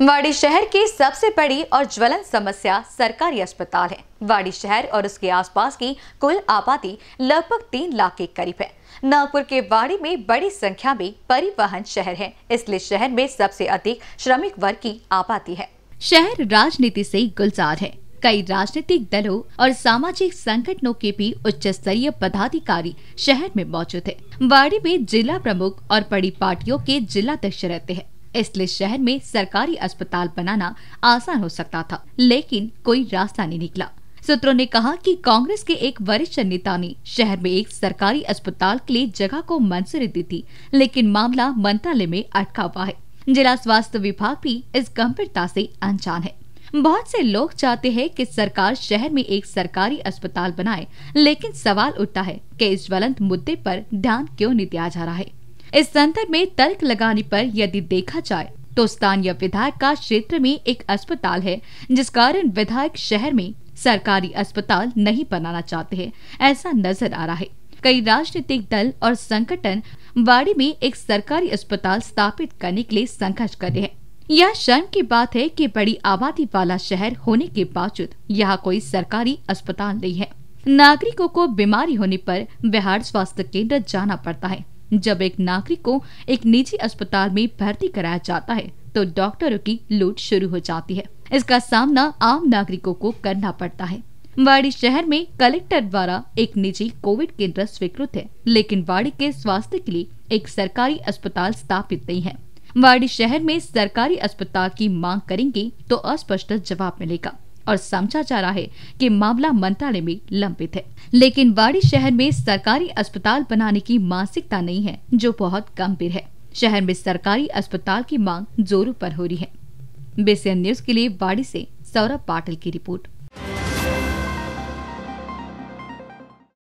वाड़ी शहर की सबसे बड़ी और ज्वलन समस्या सरकारी अस्पताल है वाड़ी शहर और उसके आसपास की कुल आबादी लगभग तीन लाख के करीब है नागपुर के वाड़ी में बड़ी संख्या में परिवहन शहर है इसलिए शहर में सबसे अधिक श्रमिक वर्ग की आबादी है शहर राजनीति से गुलजार है कई राजनीतिक दलों और सामाजिक संगठनों के भी उच्च स्तरीय पदाधिकारी शहर में मौजूद है वाड़ी में जिला प्रमुख और बड़ी पार्टियों के जिलाध्यक्ष रहते हैं इसलिए शहर में सरकारी अस्पताल बनाना आसान हो सकता था लेकिन कोई रास्ता नहीं निकला सूत्रों ने कहा कि कांग्रेस के एक वरिष्ठ नेता ने शहर में एक सरकारी अस्पताल के लिए जगह को मंजूरी दी थी लेकिन मामला मंत्रालय में अटका हुआ है जिला स्वास्थ्य विभाग भी इस गंभीरता से अनजान है बहुत से लोग चाहते हैं कि सरकार शहर में एक सरकारी अस्पताल बनाए लेकिन सवाल उठता है कि इस ज्वलंत मुद्दे पर ध्यान क्यों नहीं दिया जा रहा है इस संदर्भ में तर्क लगाने पर यदि देखा जाए तो स्थानीय विधायक का क्षेत्र में एक अस्पताल है जिस कारण विधायक शहर में सरकारी अस्पताल नहीं बनाना चाहते हैं ऐसा नजर आ रहा है कई राजनीतिक दल और संगठन बाड़ी में एक सरकारी अस्पताल स्थापित करने के लिए संघर्ष कर रहे हैं यह शर्म की बात है कि बड़ी आबादी वाला शहर होने के बावजूद यहाँ कोई सरकारी अस्पताल नहीं है नागरिकों को बीमारी होने पर बिहार स्वास्थ्य केंद्र जाना पड़ता है जब एक नागरिक को एक निजी अस्पताल में भर्ती कराया जाता है तो डॉक्टरों की लूट शुरू हो जाती है इसका सामना आम नागरिकों को करना पड़ता है वाड़ी शहर में कलेक्टर द्वारा एक निजी कोविड केंद्र स्वीकृत है लेकिन वाड़ी के स्वास्थ्य के लिए एक सरकारी अस्पताल स्थापित नहीं है वाड़ी शहर में सरकारी अस्पताल की मांग करेंगे तो अस्पष्ट जवाब मिलेगा और समझा जा रहा है कि मामला मंत्रालय में लंबित है लेकिन वाड़ी शहर में सरकारी अस्पताल बनाने की मानसिकता नहीं है जो बहुत गंभीर है शहर में सरकारी अस्पताल की मांग जोरों पर हो रही है बेसियन न्यूज के लिए वाड़ी से सौरभ पाटिल की रिपोर्ट